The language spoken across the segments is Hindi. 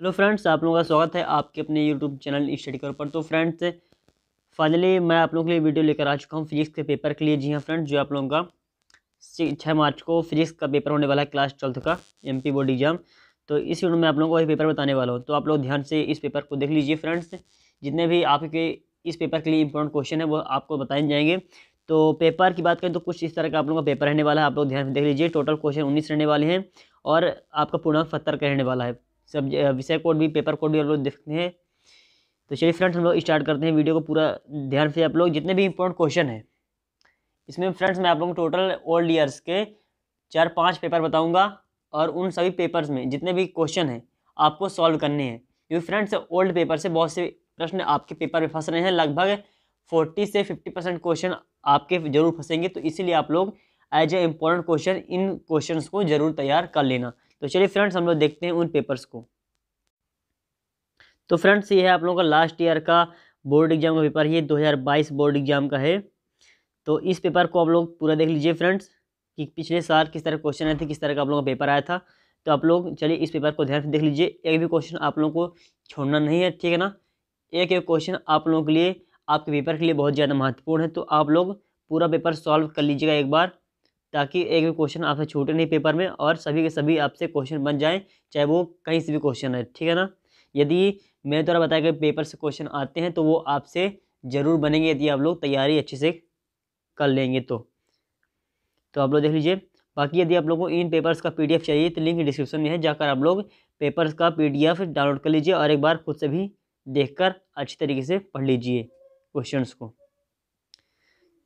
हेलो फ्रेंड्स आप लोगों का स्वागत है आपके अपने यूट्यूब चैनल स्टडी कर पर तो फ्रेंड्स फाइनली मैं आप लोगों के लिए वीडियो लेकर आ चुका हूँ फिजिक्स के पेपर के लिए जी हाँ फ्रेंड्स जो आप लोगों का छः मार्च को फिजिक्स का पेपर होने वाला है क्लास ट्वेल्थ का एम बोर्ड एग्जाम तो इस वीडियो में आप लोगों को पेपर बताने वाला हूँ तो आप लोग ध्यान से इस पेपर को देख लीजिए फ्रेंड्स जितने भी आपके इस पेपर के लिए इंपॉर्टेंट क्वेश्चन है वो आपको बताए जाएंगे तो पेपर की बात करें तो कुछ इस तरह का आप लोगों का पेपर रहने वाला है आप लोग ध्यान से देख लीजिए टोटल क्वेश्चन उन्नीस रहने वाले हैं और आपका पूर्णांक सत्तर का रहने वाला है सब विषय कोड भी पेपर कोड भी हम लोग देखते हैं तो चलिए फ्रेंड्स हम लोग स्टार्ट करते हैं वीडियो को पूरा ध्यान से आप लोग जितने भी इंपॉर्टेंट क्वेश्चन हैं इसमें फ्रेंड्स मैं आप लोगों को टोटल ओल्ड ईयर्स के चार पाँच पेपर बताऊँगा और उन सभी पेपर्स में जितने भी क्वेश्चन हैं आपको सॉल्व करने हैं क्योंकि फ्रेंड्स ओल्ड पेपर से बहुत से प्रश्न आपके पेपर में फंस रहे हैं लगभग फोर्टी से फिफ्टी परसेंट क्वेश्चन आपके जरूर फंसेंगे तो इसीलिए आप लोग एज ए इम्पोर्टेंट क्वेश्चन इन क्वेश्चंस को जरूर तैयार कर लेना तो चलिए फ्रेंड्स हम लोग देखते हैं उन पेपर्स को तो फ्रेंड्स ये है आप लोगों का लास्ट ईयर का बोर्ड एग्जाम का पेपर ये 2022 बोर्ड एग्जाम का है तो इस पेपर को आप लोग पूरा देख लीजिए फ्रेंड्स कि पिछले साल किस तरह क्वेश्चन आए थे किस तरह का आप लोगों का पेपर आया था तो आप लोग चलिए इस पेपर को ध्यान से देख लीजिए एक भी क्वेश्चन आप लोगों को छोड़ना नहीं है ठीक है ना एक एक क्वेश्चन आप लोगों के लिए आपके पेपर के लिए बहुत ज़्यादा महत्वपूर्ण है तो आप लोग पूरा पेपर सॉल्व कर लीजिएगा एक बार ताकि एक भी क्वेश्चन आपसे छूटे नहीं पेपर में और सभी के सभी आपसे क्वेश्चन बन जाएँ चाहे वो कहीं से भी क्वेश्चन है ठीक है ना यदि मेरे द्वारा बताया गया पेपर से क्वेश्चन आते हैं तो वो आपसे ज़रूर बनेंगे यदि आप लोग तैयारी अच्छे से कर लेंगे तो तो आप लोग देख लीजिए बाकी यदि आप लोगों को इन पेपर्स का पीडीएफ चाहिए तो लिंक डिस्क्रिप्शन में है जाकर आप लोग पेपर्स का पीडीएफ डाउनलोड कर लीजिए और एक बार खुद से भी देखकर अच्छी तरीके से पढ़ लीजिए क्वेश्चंस को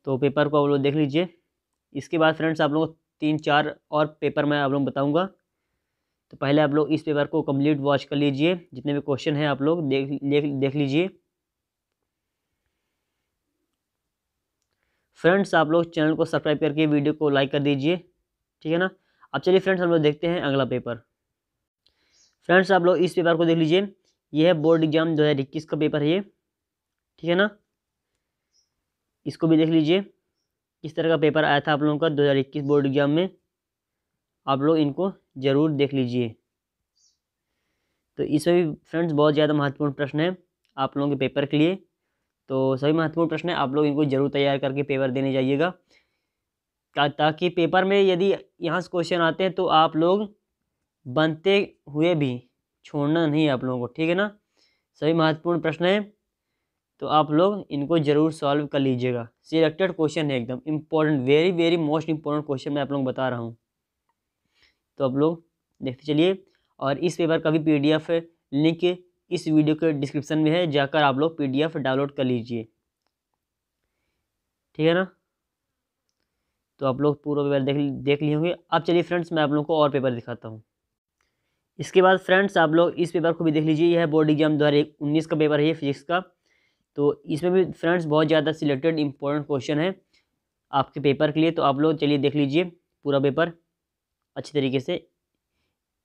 तो पेपर को आप लोग देख लीजिए इसके बाद फ्रेंड्स आप लोग तीन चार और पेपर मैं आप लोग बताऊँगा तो पहले आप लोग इस पेपर को कम्प्लीट वॉच कर लीजिए जितने भी क्वेश्चन हैं आप लोग देख देख देख लीजिए फ्रेंड्स आप लोग चैनल को सब्सक्राइब करके वीडियो को लाइक कर दीजिए ठीक है ना अब चलिए फ्रेंड्स हम लोग देखते हैं अगला पेपर फ्रेंड्स आप लोग इस पेपर को देख लीजिए यह है बोर्ड एग्जाम दो हज़ार इक्कीस का पेपर है ये ठीक है ना इसको भी देख लीजिए इस तरह का पेपर आया था आप लोगों का 2021 बोर्ड एग्जाम में आप लोग इनको ज़रूर देख लीजिए तो इसमें भी फ्रेंड्स बहुत ज़्यादा महत्वपूर्ण प्रश्न है आप लोगों के पेपर के लिए तो सभी महत्वपूर्ण प्रश्न है आप लोग इनको ज़रूर तैयार करके पेपर देने जाइएगा ताकि पेपर में यदि यहाँ से क्वेश्चन आते हैं तो आप लोग बनते हुए भी छोड़ना नहीं आप लोगों को ठीक है ना सभी महत्वपूर्ण प्रश्न है तो आप लोग इनको ज़रूर सॉल्व कर लीजिएगा सिलेक्टेड क्वेश्चन है एकदम important very very most important question मैं आप लोग बता रहा हूँ तो आप लोग देखते चलिए और इस पेपर का भी एफ लिंक इस वीडियो के डिस्क्रिप्शन में है जाकर आप लोग एफ डाउनलोड कर लीजिए ठीक है ना तो आप लोग पूरा पेपर देख देख लिए होंगे अब चलिए फ्रेंड्स मैं आप लोगों को और पेपर दिखाता हूँ इसके बाद फ्रेंड्स आप लोग इस पेपर को भी देख लीजिए यह बोर्ड एग्जाम दो हज़ार उन्नीस का पेपर है फिजिक्स का तो इसमें भी फ्रेंड्स बहुत ज़्यादा सिलेक्टेड इंपॉर्टेंट क्वेश्चन है आपके पेपर के लिए तो आप लोग चलिए देख लीजिए पूरा पेपर अच्छे तरीके से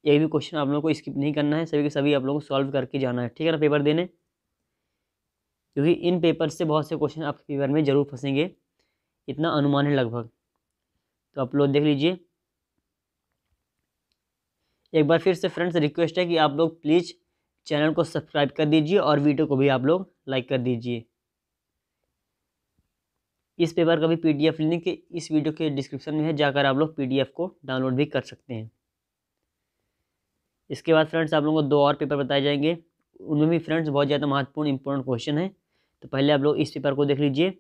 एक भी क्वेश्चन आप लोगों को स्किप नहीं करना है सभी के सभी आप लोगों को सॉल्व करके जाना है ठीक है ना पेपर देने क्योंकि इन पेपर से बहुत से क्वेश्चन आपके पेपर में ज़रूर फंसेंगे इतना अनुमान है लगभग तो आप लोग देख लीजिए एक बार फिर से फ्रेंड्स रिक्वेस्ट है कि आप लोग प्लीज़ चैनल को सब्सक्राइब कर दीजिए और वीडियो को भी आप लोग लाइक कर दीजिए इस पेपर का भी पीडीएफ लिंक इस वीडियो के डिस्क्रिप्शन में है जाकर आप लोग पीडीएफ को डाउनलोड भी कर सकते हैं इसके बाद फ्रेंड्स आप लोगों को दो और पेपर बताए जाएंगे उनमें भी फ्रेंड्स बहुत ज़्यादा महत्वपूर्ण इंपॉर्टेंट क्वेश्चन है तो पहले आप लोग इस पेपर को देख लीजिए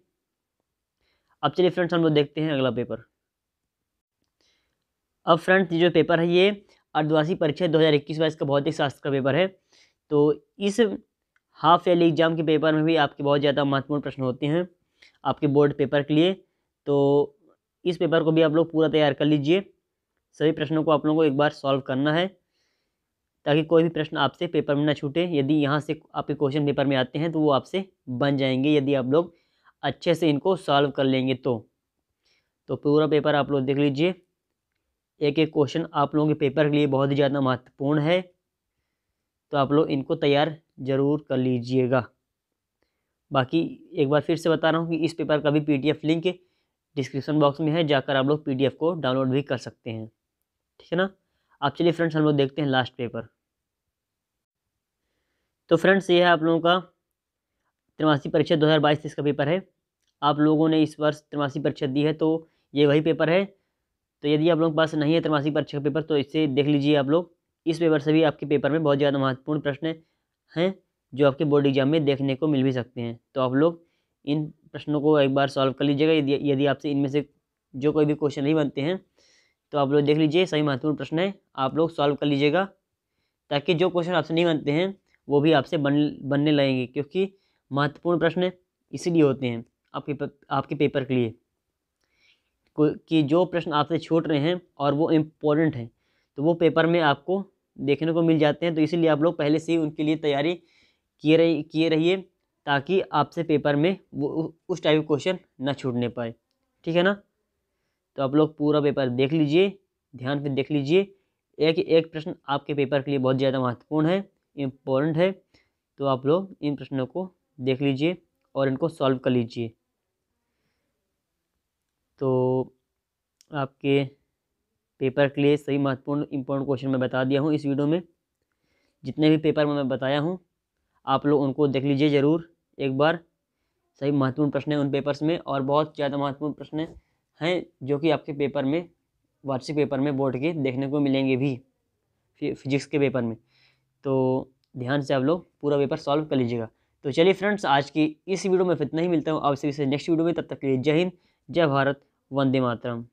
अब चलिए फ्रेंड्स हम लोग देखते हैं अगला पेपर अब फ्रेंड्स ये जो पेपर है ये अर्धवासी परीक्षा दो हज़ार इक्कीस का का भौतिक शास्त्र का पेपर है तो इस हाफ एल एग्ज़ाम के पेपर में भी आपके बहुत ज़्यादा महत्वपूर्ण प्रश्न होते हैं आपके बोर्ड पेपर के लिए तो इस पेपर को भी आप लोग पूरा तैयार कर लीजिए सभी प्रश्नों को आप लोगों को एक बार सॉल्व करना है ताकि कोई भी प्रश्न आपसे पेपर में ना छूटे यदि यहाँ से आपके क्वेश्चन पेपर में आते हैं तो वो आपसे बन जाएंगे यदि आप लोग अच्छे से इनको सॉल्व कर लेंगे तो तो पूरा पेपर आप लोग देख लीजिए एक एक क्वेश्चन आप लोगों के पेपर के लिए बहुत ही ज़्यादा महत्वपूर्ण है तो आप लोग इनको तैयार ज़रूर कर लीजिएगा बाकी एक बार फिर से बता रहा हूँ कि इस पेपर का भी पीडीएफ लिंक डिस्क्रिप्शन बॉक्स में है जाकर आप लोग पीडीएफ को डाउनलोड भी कर सकते हैं ठीक है ना आप चलिए फ्रेंड्स हम लोग देखते हैं लास्ट पेपर तो फ्रेंड्स ये है आप लोगों का त्रिमासी परीक्षा दो हज़ार बाईस का पेपर है आप लोगों ने इस वर्ष त्रिमासी परीक्षा दी है तो ये वही पेपर है तो यदि आप लोगों के पास नहीं है त्रिमासी परीक्षा का पेपर तो इसे देख लीजिए आप लोग इस पेपर से भी आपके पेपर में बहुत ज़्यादा महत्वपूर्ण प्रश्न हैं जो आपके बोर्ड एग्जाम में देखने को मिल भी सकते हैं तो आप लोग इन प्रश्नों को एक बार सॉल्व कर लीजिएगा यदि यदि आपसे इनमें से जो कोई भी क्वेश्चन नहीं बनते हैं तो आप लोग देख लीजिए सही महत्वपूर्ण प्रश्न है आप लोग सॉल्व कर लीजिएगा ताकि जो क्वेश्चन आपसे नहीं बनते हैं वो भी आपसे बन बनने लगेंगे क्योंकि महत्वपूर्ण प्रश्न इसीलिए होते हैं आपके आपके पेपर के लिए कि जो प्रश्न आपसे छूट रहे हैं और वो इम्पोर्टेंट हैं तो वो पेपर में आपको देखने को मिल जाते हैं तो इसीलिए आप लोग पहले से ही उनके लिए तैयारी किए रही किए रहिए ताकि आपसे पेपर में वो उस टाइप के क्वेश्चन ना छूटने पाए ठीक है ना तो आप लोग पूरा पेपर देख लीजिए ध्यान से देख लीजिए एक एक प्रश्न आपके पेपर के लिए बहुत ज़्यादा महत्वपूर्ण है इम्पोर्टेंट है तो आप लोग इन प्रश्नों को देख लीजिए और इनको सॉल्व कर लीजिए तो आपके पेपर के लिए सभी महत्वपूर्ण इंपॉर्टेंट क्वेश्चन मैं बता दिया हूँ इस वीडियो में जितने भी पेपर में मैं बताया हूँ आप लोग उनको देख लीजिए ज़रूर एक बार सही महत्वपूर्ण प्रश्न है उन पेपर्स में और बहुत ज़्यादा महत्वपूर्ण प्रश्न हैं जो कि आपके पेपर में वार्षिक पेपर में बोर्ड के देखने को मिलेंगे भी फिजिक्स के पेपर में तो ध्यान से आप लोग पूरा पेपर सॉल्व कर लीजिएगा तो चलिए फ्रेंड्स आज की इस वीडियो में इतना ही मिलता हूँ आपसे इसे नेक्स्ट वीडियो में तब तक के लिए जय हिंद जय भारत वंदे मातरम